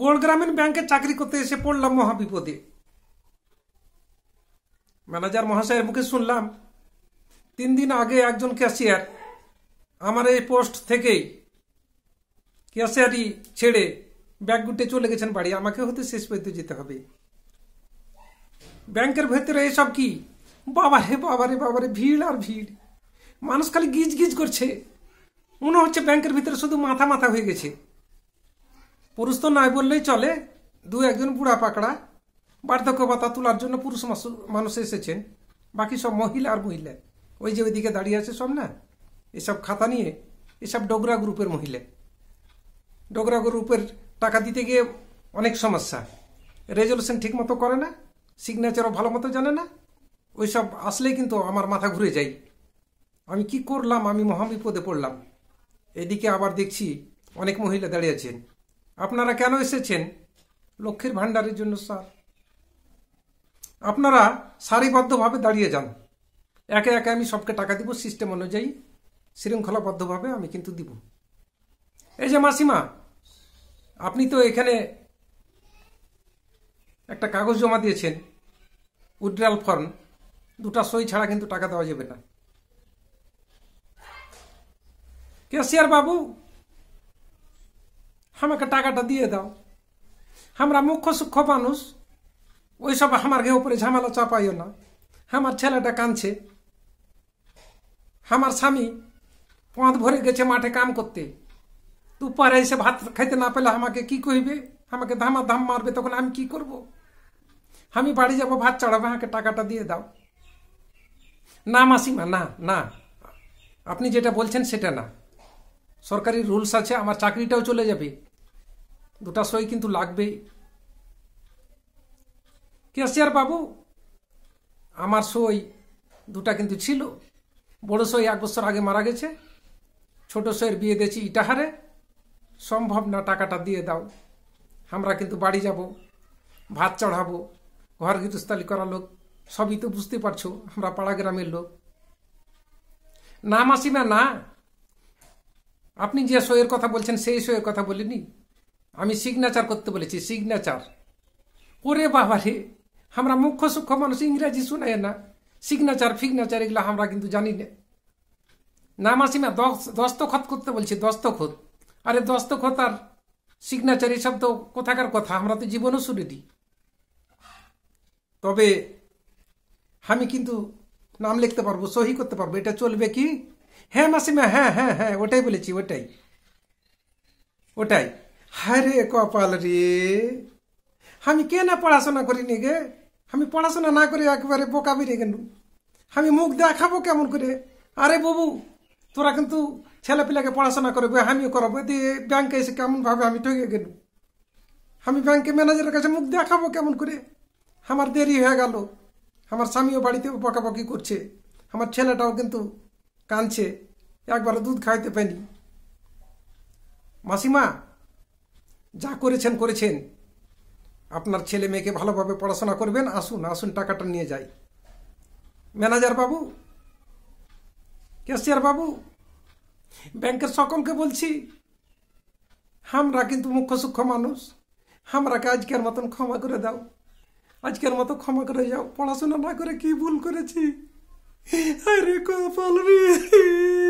Gold গ্রামীণ ব্যাংকে চাকরি করতে এসে পড়লাম মহাবিপদে ম্যানেজার মহাশয়ের মুখে শুনলাম তিন দিন আগে একজন ক্যাশিয়ার আমার এই পোস্ট থেকে ক্যাশিয়ারই ছেড়ে ব্যাগ গুটে চলে গেছেন বাড়ি আমাকে হতে শেষ পর্যন্ত যেতে হবে ব্যাংকের ভেতরে এসব কি বাবা হে বাবা রে বাবা রে ভিড় আর ভিড় মানুষ খালি গিজ গিজ করছে মনে হচ্ছে ব্যাংকের ভিতরে শুধু মাথা মাথা হয়ে গেছে পুরুষ তো নয় বললেই চলে দু একজন বুড়া পাকড়া বার্ধক্য ভাতা তোলার জন্য পুরুষ মানুষ এসেছেন বাকি সব মহিলা আর মহিলা ওই যে ওইদিকে দাঁড়িয়ে আছে সব না এসব খাতা নিয়ে এসব ডোগরা গ্রুপের মহিলা ডোগরা গ্রুপের টাকা দিতে গিয়ে অনেক সমস্যা রেজলিউশন ঠিক মতো করে না সিগনেচারও ভালো মতো জানে না ওইসব আসলেই কিন্তু আমার মাথা ঘুরে যাই আমি কি করলাম আমি মহাবিপদে পড়লাম এদিকে আবার দেখছি অনেক মহিলা দাঁড়িয়ে আছেন আপনারা কেন এসেছেন লক্ষ্মীর ভাণ্ডারের জন্য স্যার আপনারা সারিবদ্ধভাবে দাঁড়িয়ে যান একে একে আমি সবকে টাকা দিব সিস্টেম অনুযায়ী শৃঙ্খলাবদ্ধভাবে আমি কিন্তু দিব এই যে মাসিমা আপনি তো এখানে একটা কাগজ জমা দিয়েছেন উইড্রাল ফর্ম দুটা সই ছাড়া কিন্তু টাকা দেওয়া যাবে না ক্যাশিয়ার বাবু আমাকে টাকাটা দিয়ে দাও আমরা মুখ্য সূক্ষ্ম মানুষ ওইসব আমার ঘে উপরে ঝামেলা চাপাইও না আমার ছেলেটা কাঁদছে আমার স্বামী পথ ভরে গেছে মাঠে কাম করতে তু পরে এসে ভাত খাইতে না পেলে আমাকে কি কইবে আমাকে ধামা ধাম মারবে তখন আমি কি করব। আমি বাড়ি যাব ভাত চড়াবে আমাকে টাকাটা দিয়ে দাও না মাসিমা না না আপনি যেটা বলছেন সেটা না সরকারি রুলস আছে আমার চাকরিটাও চলে যাবে দুটা সই কিন্তু লাগবেই কেসিয়ার বাবু আমার সই দুটা কিন্তু ছিল বড় সই এক বছর আগে মারা গেছে ছোট সইয়ের বিয়ে দিয়েছি ইটাহারে সম্ভব না টাকাটা দিয়ে দাও আমরা কিন্তু বাড়ি যাব ভাত চড়াবো ঘর গৃহস্থালি করা লোক সবই তো বুঝতে পারছো আমরা পাড়া গ্রামের লোক না মাসিমা না আপনি যে সইয়ের কথা বলছেন সেই সইয়ের কথা বলিনি আমি সিগনেচার করতে বলেছি সিগনেচার ওরে বাবা রে আমরা মুখ্য সূক্ষ্ম মানুষ ইংরাজি শোনায় না সিগনেচার ফিগনেচার এগুলো আমরা কিন্তু জানি না না মাসিমা দস্তখত করতে বলছি দস্তখত আরে দস্তখত আর সিগনেচার এসব তো কোথাকার কথা আমরা তো জীবনও শুনিনি তবে আমি কিন্তু নাম লিখতে পারবো সহি করতে পারবো এটা চলবে কি হ্যাঁ মাসিমা হ্যাঁ হ্যাঁ হ্যাঁ ওটাই বলেছি ওটাই ওটাই হায়রে কপাল রে আমি কে না পড়াশোনা করি নি গে আমি পড়াশোনা না করে একেবারে বোকা বেরিয়ে গেল আমি মুখ দেখাবো কেমন করে আরে বাবু তোরা কিন্তু ছেলেপিলাকে পড়াশোনা করবে আমিও করবো দিয়ে ব্যাংকে এসে কেমনভাবে আমি ঠকে গেল আমি ব্যাংকে ম্যানেজারের কাছে মুখ দেখাবো কেমন করে আমার দেরি হয়ে গেল আমার স্বামীও বাড়িতে বকাবকি করছে আমার ছেলেটাও কিন্তু কাঁদছে একবার দুধ খাইতে পাইনি মাসিমা যা করেছেন করেছেন আপনার ছেলে মেয়েকে ভালোভাবে পড়াশোনা করবেন আসুন আসুন টাকাটা নিয়ে যাই ম্যানেজার বাবু ক্যাশিয়ার বাবু ব্যাংকের সকলকে বলছি আমরা কিন্তু মুখ্য সূক্ষ্ম মানুষ আমরাকে আজকের মতন ক্ষমা করে দাও আজকের মতো ক্ষমা করে যাও পড়াশোনা না করে কি ভুল করেছি আরে কপাল রে